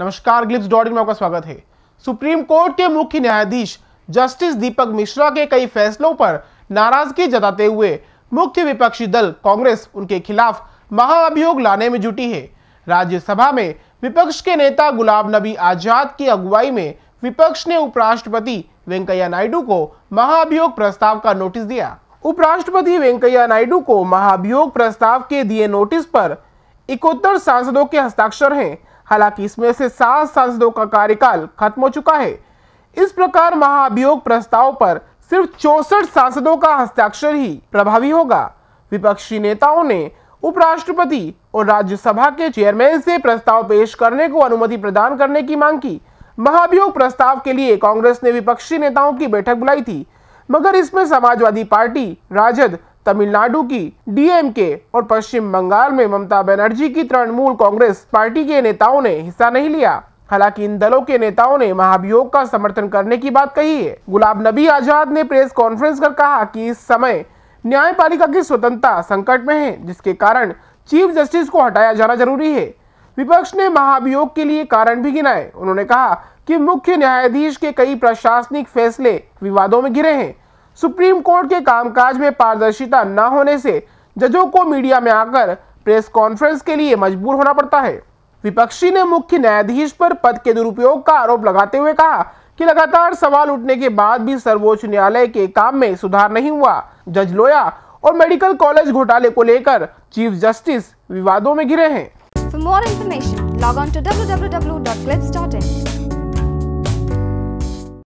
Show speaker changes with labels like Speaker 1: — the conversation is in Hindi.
Speaker 1: नमस्कार ग्लिप्स डॉट में आपका स्वागत है सुप्रीम कोर्ट के मुख्य न्यायाधीश जस्टिस दीपक मिश्रा के कई फैसलों पर नाराजगी जताते हुए मुख्य विपक्षी दल कांग्रेस उनके खिलाफ महाअभियोग लाने में जुटी है राज्यसभा में विपक्ष के नेता गुलाम नबी आजाद की अगुवाई में विपक्ष ने उपराष्ट्रपति वेंकैया नायडू को महाअभियोग प्रस्ताव का नोटिस दिया उपराष्ट्रपति वेंकैया नायडू को महाअभियोग प्रस्ताव के दिए नोटिस पर इकोत्तर सांसदों के हस्ताक्षर हैं हालांकि इसमें से सात सांसदों का कार्यकाल खत्म हो चुका है इस प्रकार महाभियोग प्रस्ताव पर सिर्फ चौसठ सांसदों का हस्ताक्षर ही प्रभावी होगा विपक्षी नेताओं ने उपराष्ट्रपति और राज्यसभा के चेयरमैन से प्रस्ताव पेश करने को अनुमति प्रदान करने की मांग की महाभियोग प्रस्ताव के लिए कांग्रेस ने विपक्षी नेताओं की बैठक बुलाई थी मगर इसमें समाजवादी पार्टी राजद तमिलनाडु की डीएमके और पश्चिम बंगाल में ममता बनर्जी की तृणमूल कांग्रेस पार्टी के नेताओं ने हिस्सा नहीं लिया हालांकि इन दलों के नेताओं ने महाभियोग का समर्थन करने की बात कही है गुलाब नबी आजाद ने प्रेस कॉन्फ्रेंस कर कहा कि इस समय न्यायपालिका की स्वतंत्रता संकट में है जिसके कारण चीफ जस्टिस को हटाया जाना जरूरी है विपक्ष ने महाभियोग के लिए कारण भी गिनाए उन्होंने कहा कि मुख्य न्यायाधीश के कई प्रशासनिक फैसले विवादों में घिरे हैं सुप्रीम कोर्ट के कामकाज में पारदर्शिता न होने से जजों को मीडिया में आकर प्रेस कॉन्फ्रेंस के लिए मजबूर होना पड़ता है विपक्षी ने मुख्य न्यायाधीश पर पद के दुरुपयोग का आरोप लगाते हुए कहा कि लगातार सवाल उठने के बाद भी सर्वोच्च न्यायालय के काम में सुधार नहीं हुआ जज लोया और मेडिकल कॉलेज घोटाले को लेकर चीफ जस्टिस विवादों में घिरे हैं for more information log on to W